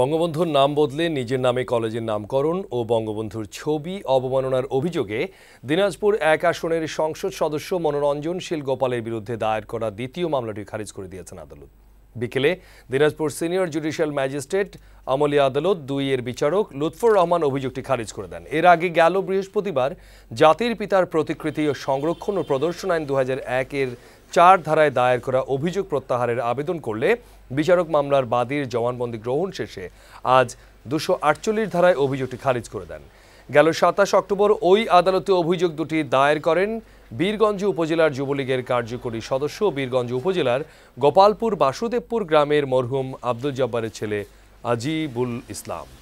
বঙ্গবন্ধুর নাম বদলে নিজের নামে কলেজের নামকরণ ও বঙ্গবন্ধুর ছবি অবমাননার অভিযোগে দিনাজপুর এক আসনের সংসদ সদস্য মনোরঞ্জন শীল গোপালের বিরুদ্ধে দায়ের করা দ্বিতীয় মামলাটি খারিজ করে দিয়েছেন আদালত বিকেলে দিনাজপুর সিনিয়র জুডিশিয়াল ম্যাজিস্ট্রেট আমলি আদালত দুই এর বিচারক লুৎফর রহমান অভিযোগটি খারিজ করে দেন এর আগে গেল বৃহস্পতিবার জাতির পিতার প্রতিকৃতি ও সংরক্ষণ ও প্রদর্শন আইন দু এর চার ধারায় দায়ের করা অভিযোগ প্রত্যাহারের আবেদন করলে বিচারক মামলার বাদীর জবানবন্দি গ্রহণ শেষে আজ দুশো আটচল্লিশ ধারায় অভিযোগটি খারিজ করে দেন গেল সাতাশ অক্টোবর ওই আদালতে অভিযোগ দুটি দায়ের করেন বীরগঞ্জ উপজেলার যুবলীগের কার্যকরী সদস্য বীরগঞ্জ উপজেলার গোপালপুর বাসুদেবপুর গ্রামের মরহুম আব্দুল জব্বারের ছেলে আজিবুল ইসলাম